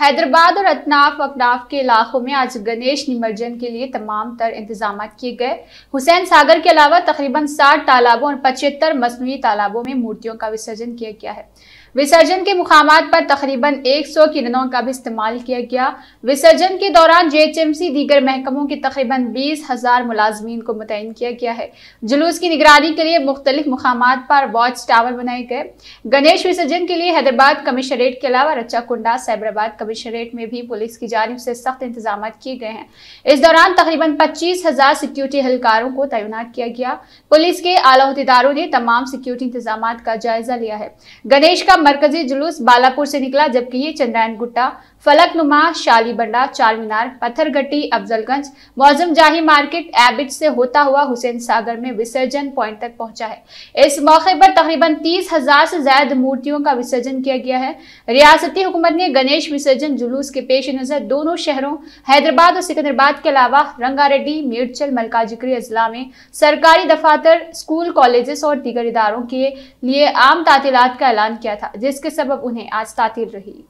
हैदराबाद और अतनाफ अकनाफ के इलाकों में आज गणेश निमर्जन के लिए तमाम तर इंतजाम किए गए हुसैन सागर के अलावा तकरीबन साठ तालाबों और पचहत्तर मसनू तालाबों में मूर्तियों का विसर्जन किया गया है विसर्जन के मुकाम पर तकरीबन 100 किरणों का भी इस्तेमाल किया गया विसर्जन के दौरान जेएचएमसी दीगर महकमों के तकरीबन बीस हजार मुलाजमीन को मुतयन किया गया है जुलूस की निगरानी के लिए मुख्तलिफ मुकाम पर वॉच टावर बनाए गए गणेश विसर्जन के लिए हैदराबाद कमिश्नरेट के अलावा रचा कुंडा साइबराबाद कमिश्नरेट में भी पुलिस की जानब से सख्त इंतजाम किए गए हैं इस दौरान तकरीबन पच्चीस हजार सिक्योरिटी एहलकारों को तैनात किया गया पुलिस के आलादेदारों ने तमाम सिक्योरिटी इंतजाम का जायजा लिया है गणेश का मरकजी जुलूस बालापुर से निकला जबकि ये चंद्रायन गुट्टा फलक नुमा शालीबंडा चार मीनार पत्थरघट्टी अफजलगंज मौजम जाही मार्केट एबिट से होता हुआ हुसैन सागर में विसर्जन पॉइंट तक पहुंचा है इस मौके पर तकरीबन तीस हजार से ज्यादा मूर्तियों का विसर्जन किया गया है रियासती हुकूमत ने गणेश विसर्जन विसर्जन जुलूस के पेश नज़र दोनों शहरों हैदराबाद और सिकंदराबाद के अलावा रंगारेड्डी मेडचल मलकाजिक्री अजला में सरकारी दफातर स्कूल कॉलेजेस और दीगर इदारों के लिए आम तातीलات का ऐलान किया था जिसके सबब उन्हें आज तातील रही